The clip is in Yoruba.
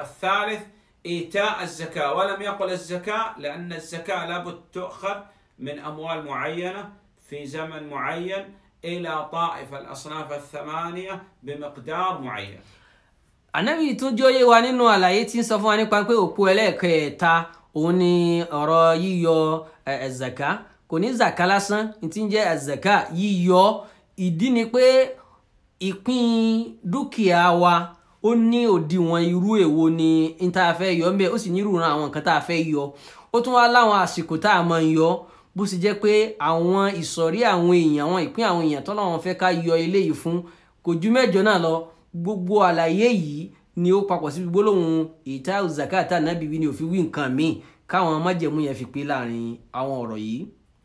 الثالث إيتاء الزكاة ولم يقل الزكاة لأن الزكاة لابد تؤخذ من أموال معينة في زمن معين إلى طائف الأصناف الثمانية بمقدار معين ànábì tún jẹ́ wa nínú àlàyé tí ń sọ fún wa nípa pé òpó ẹlẹ́ẹ̀kẹta òun ni ọ̀rọ̀ yíyọ ẹ̀zàká kò ní zàká lásán tí ń jẹ́ ẹ̀zàká yíyọ ìdí ni pé ìpín dúkìá wa ó ní òdiwọ̀n irú èwo ni n tá a fẹ́ yọ ńbẹ ó sì ní ìrùran àwọn nǹkan tá a fẹ́ yọ ó tún wá láwọn àsìkò tá a máa ń yọ bó sì jẹ́ pé àwọn ìsọ̀rí àwọn èèyàn àwọn ìpín àwọn èèyàn tọ́lọ́ wọn fẹ́ ká yọ eléyìí fún kò ju mẹ́jọ náà lọ gbogbo àlàyé yìí ni ó papọ̀ sí gbólóhùn ìta zakata nàbìbí ni òfin wí nǹkan míì káwọn májẹ̀mú yẹn fi pé láàrin àwọn ọ̀rọ̀ yìí